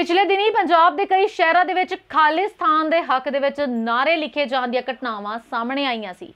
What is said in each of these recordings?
ਪਿਛਲੇ ਦਿਨੀ ਪੰਜਾਬ ਦੇ ਕਈ ਸ਼ਹਿਰਾਂ ਦੇ ਵਿੱਚ ਖਾਲਿਸਤਾਨ ਦੇ ਹੱਕ ਦੇ ਵਿੱਚ ਨਾਰੇ ਲਿਖੇ ਜਾਣ ਦੀਆਂ ਘਟਨਾਵਾਂ ਸਾਹਮਣੇ ਆਈਆਂ ਸੀ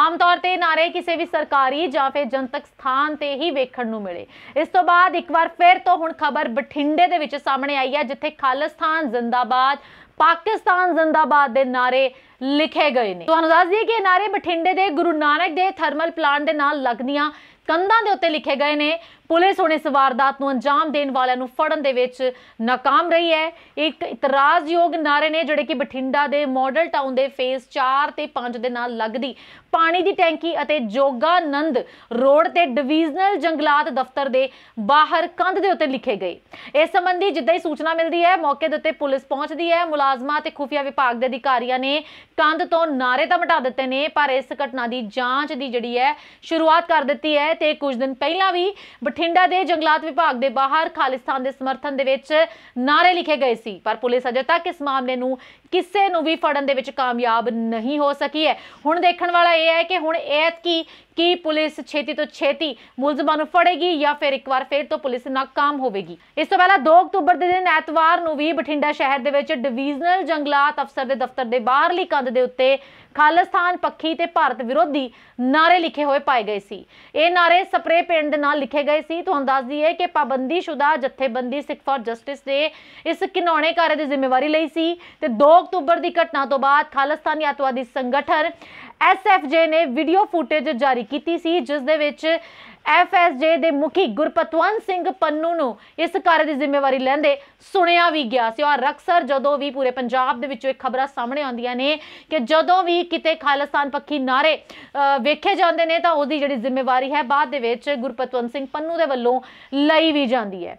ਆਮ ਤੌਰ ਤੇ ਨਾਰੇ ਕਿਸੇ ਵੀ ਸਰਕਾਰੀ ਜਾਂ ਫਿਰ ਜਨਤਕ ਸਥਾਨ ਤੇ ਹੀ ਵੇਖਣ ਨੂੰ ਮਿਲੇ ਇਸ ਤੋਂ ਬਾਅਦ ਇੱਕ ਵਾਰ ਫਿਰ ਤੋਂ ਹੁਣ ਖਬਰ ਬਠਿੰਡੇ ਦੇ ਵਿੱਚ ਸਾਹਮਣੇ ਆਈ ਹੈ ਜਿੱਥੇ ਖਾਲਿਸਤਾਨ ਜ਼ਿੰਦਾਬਾਦ ਪਾਕਿਸਤਾਨ ਜ਼ਿੰਦਾਬਾਦ ਦੇ ਨਾਰੇ ਲਿਖੇ ਗਏ ਨੇ ਤੁਹਾਨੂੰ ਦੱਸ ਦਈਏ ਕਿ ਇਹ ਨਾਰੇ ਬਠਿੰਡੇ ਦੇ ਗੁਰੂ ਨਾਨਕ ਦੇ ਥਰਮਲ ਪਲਾਂਟ ਦੇ ਨਾਲ ਲੱਗਦੀਆਂ ਕੰਧਾਂ ਦੇ ਉੱਤੇ ਲਿਖੇ ਗਏ ਨੇ ਪੁਲਿਸ ਹੁਣ ਇਸ ਵਾਰਦਾਤ ਨੂੰ ਅੰਜਾਮ ਦੇਣ ਵਾਲਿਆਂ ਨੂੰ ਫੜਨ ਦੇ ਵਿੱਚ ناکਾਮ ਰਹੀ ਹੈ ਇੱਕ ਇਤਰਾਜ਼ਯੋਗ ਨਾਰੇ ਨੇ ਜਿਹੜੇ ਕਿ ਬਠਿੰਡਾ ਦੇ ਮਾਡਲ ਟਾਊਨ ਦੇ ਫੇਸ 4 ਤੇ 5 ਦੇ ਨਾਲ ਲੱਗਦੀ ਪਾਣੀ ਦੀ ਟੈਂਕੀ ਅਤੇ ਜੋਗਾਨੰਦ ਰੋਡ ਤੇ ਡਿਵੀਜ਼ਨਲ ਜੰਗਲਾਤ ਦਫ਼ਤਰ ਦੇ ਬਾਹਰ ਕੰਧ ਦੇ ਉੱਤੇ ਲਿਖੇ ਗਏ ਇਸ ਸੰਬੰਧੀ ਜਿੱਦਾਂ ਹੀ ਸੂਚਨਾ ਮਿਲਦੀ ਹੈ ਮੌਕੇ ਦੇ ਉੱਤੇ ਪੁਲਿਸ ਪਹੁੰਚਦੀ ਹੈ ਮੁਲਾਜ਼ਮਾਂ ਤੇ ਖੁਫੀਆ ਵਿਭਾਗ ਦੇ ਅਧਿਕਾਰੀਆਂ ਨੇ ਕੰਧ ਤੋਂ ਨਾਰੇ ਤਾਂ ਮਿਟਾ ਦਿੱਤੇ ਨੇ ਪਰ ਇਸ ਘਟਨਾ ਦੀ ਜਾਂਚ ਦੀ ਜਿਹੜੀ ਹੈ ਸ਼ੁਰੂਆਤ ਕਰ ਦਿੱਤੀ ਹੈ ਤੇ ਕੁਝ ਦਿਨ ਪਹਿਲਾਂ ਵੀ ਬਠਿੰਡਾ ਦੇ ਜੰਗਲਾਤ ਵਿਭਾਗ ਦੇ ਬਾਹਰ ਖਾਲਿਸਤਾਨ ਦੇ ਸਮਰਥਨ ਦੇ ਵਿੱਚ ਨਾਰੇ ਲਿਖੇ ਗਏ ਸੀ ਪਰ ਪੁਲਿਸ ਅਜੇ ਤੱਕ ਇਸ ਮਾਮਲੇ ਨੂੰ ਕਿਸੇ ਨੂੰ ਵੀ ਫੜਨ ਦੇ ਵਿੱਚ ਕਾਮਯਾਬ ਨਹੀਂ ਹੋ ਸਕੀ ਹੈ ਹੁਣ ਦੇਖਣ ਵਾਲਾ ਇਹ ਹੈ ਕਿ ਹੁਣ ਐਤ ਕੀ ਕੀ ਪੁਲਿਸ ਛੇਤੀ ਤੋਂ ਛੇਤੀ ਮੁਲਜ਼ਮਾਂ ਨੂੰ ਫੜੇਗੀ ਜਾਂ ਫਿਰ ਇੱਕ ਵਾਰ ਫੇਰ ਤੋਂ ਪੁਲਿਸ ਨਾਕਾਮ ਹੋਵੇਗੀ ਇਸ ਤੋਂ ਪਹਿਲਾਂ 2 ਅਕਤੂਬਰ ਦੇ ਦਿਨ ਐਤਵਾਰ ਨੂੰ ਵੀ ਬਠਿੰਡਾ ਸ਼ਹਿਰ ਦੇ ਵਿੱਚ ਡਿਵੀਜ਼ਨਲ ਜੰਗਲਾਤ ਅਫਸਰ ਦੇ ਦਫ਼ਤਰ ਦੇ ਬਾਹਰਲੀ ਕੰਧ ਦੇ ਉੱਤੇ ਖਾਲਿਸਤਾਨ ਪੱਖੀ ਤੇ ਭਾਰਤ ਵਿਰੋਧੀ ਨਾਰੇ ਲਿਖੇ ਹੋਏ ਪਾਏ ਗਏ ਸੀ ਇਹ ਸਾਰੇ ਸਪਰੇ ਪੇਂਟ ਦੇ ਨਾਲ ਲਿਖੇ ਗਏ ਸੀ ਤੁਹਾਨੂੰ ਦੱਸਦੀ ਹੈ ਕਿ ਸ਼ੁਦਾ ਜਥੇਬੰਦੀ ਸਿੱਖ ਫਾਰ ਜਸਟਿਸ ਨੇ ਇਸ ਕਿਨੌਣੇ ਕਾਰ ਦੀ ਜ਼ਿੰਮੇਵਾਰੀ ਲਈ ਸੀ ਤੇ 2 ਅਕਤੂਬਰ ਦੀ ਘਟਨਾ ਤੋਂ ਬਾਅਦ ਖਾਲਸਤਾਨੀ ਆਤਵਾਦੀ ਸੰਗਠਨ ਐਸਐਫਜੇ ਨੇ ਵੀਡੀਓ ਫੁਟੇਜ ਜਾਰੀ ਕੀਤੀ ਸੀ ਜਿਸ ਦੇ ਵਿੱਚ ਐਫਐਸਜੇ ਦੇ ਮੁਖੀ ਗੁਰਪਤਵੰਨ ਸਿੰਘ ਪੰਨੂ ਨੂੰ ਇਸ ਕਾਰਜ ਦੀ ਜ਼ਿੰਮੇਵਾਰੀ ਲੈਂਦੇ ਸੁਣਿਆ ਵੀ ਗਿਆ ਸੀ ਔਰ ਅਕਸਰ ਜਦੋਂ ਵੀ ਪੂਰੇ ਪੰਜਾਬ ਦੇ ਵਿੱਚੋਂ ਇੱਕ ਖਬਰਾਂ ਸਾਹਮਣੇ ਆਉਂਦੀਆਂ ਨੇ ਕਿ ਜਦੋਂ ਵੀ ਕਿਤੇ ਖਾਲਸਾਨ ਪੱਖੀ ਨਾਰੇ ਵੇਖੇ ਜਾਂਦੇ ਨੇ ਤਾਂ ਉਹਦੀ ਜਿਹੜੀ ਜ਼ਿੰਮੇਵਾਰੀ ਹੈ ਬਾਅਦ ਦੇ ਵਿੱਚ ਗੁਰਪਤਵੰਨ ਸਿੰਘ ਪੰਨੂ ਦੇ ਵੱਲੋਂ ਲਈ ਵੀ ਜਾਂਦੀ ਹੈ